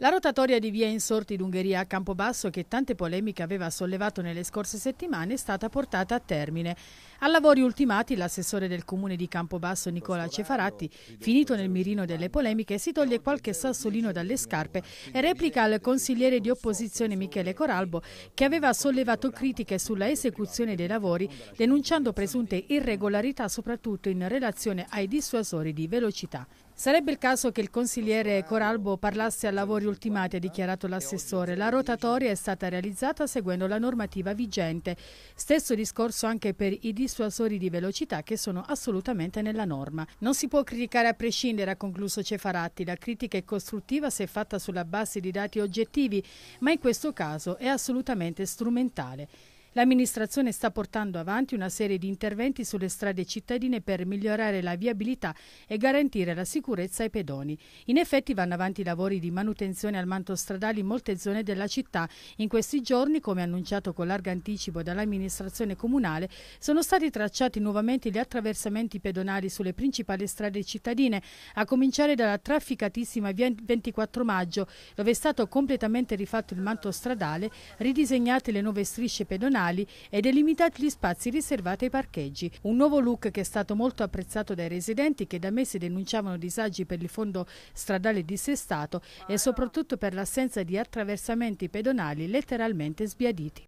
La rotatoria di via Insorti d'Ungheria a Campobasso, che tante polemiche aveva sollevato nelle scorse settimane, è stata portata a termine. A lavori ultimati, l'assessore del comune di Campobasso, Nicola Cefaratti, finito nel mirino delle polemiche, si toglie qualche sassolino dalle scarpe e replica al consigliere di opposizione Michele Coralbo, che aveva sollevato critiche sulla esecuzione dei lavori, denunciando presunte irregolarità soprattutto in relazione ai dissuasori di velocità. Sarebbe il caso che il consigliere Coralbo parlasse a lavori ultimati, ha dichiarato l'assessore. La rotatoria è stata realizzata seguendo la normativa vigente. Stesso discorso anche per i dissuasori di velocità che sono assolutamente nella norma. Non si può criticare a prescindere, ha concluso Cefaratti. La critica è costruttiva se fatta sulla base di dati oggettivi, ma in questo caso è assolutamente strumentale. L'amministrazione sta portando avanti una serie di interventi sulle strade cittadine per migliorare la viabilità e garantire la sicurezza ai pedoni. In effetti vanno avanti i lavori di manutenzione al manto stradale in molte zone della città. In questi giorni, come annunciato con largo anticipo dall'amministrazione comunale, sono stati tracciati nuovamente gli attraversamenti pedonali sulle principali strade cittadine, a cominciare dalla trafficatissima via 24 maggio, dove è stato completamente rifatto il manto stradale, ridisegnate le nuove strisce pedonali pedonali e delimitati gli spazi riservati ai parcheggi. Un nuovo look che è stato molto apprezzato dai residenti che da mesi denunciavano disagi per il fondo stradale dissestato e soprattutto per l'assenza di attraversamenti pedonali letteralmente sbiaditi.